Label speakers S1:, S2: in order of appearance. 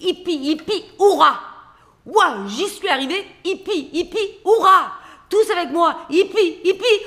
S1: Hippie, hippie, hurrah Waouh, j'y suis arrivé Hippie, hippie, hurrah Tous avec moi Hippie, hippie,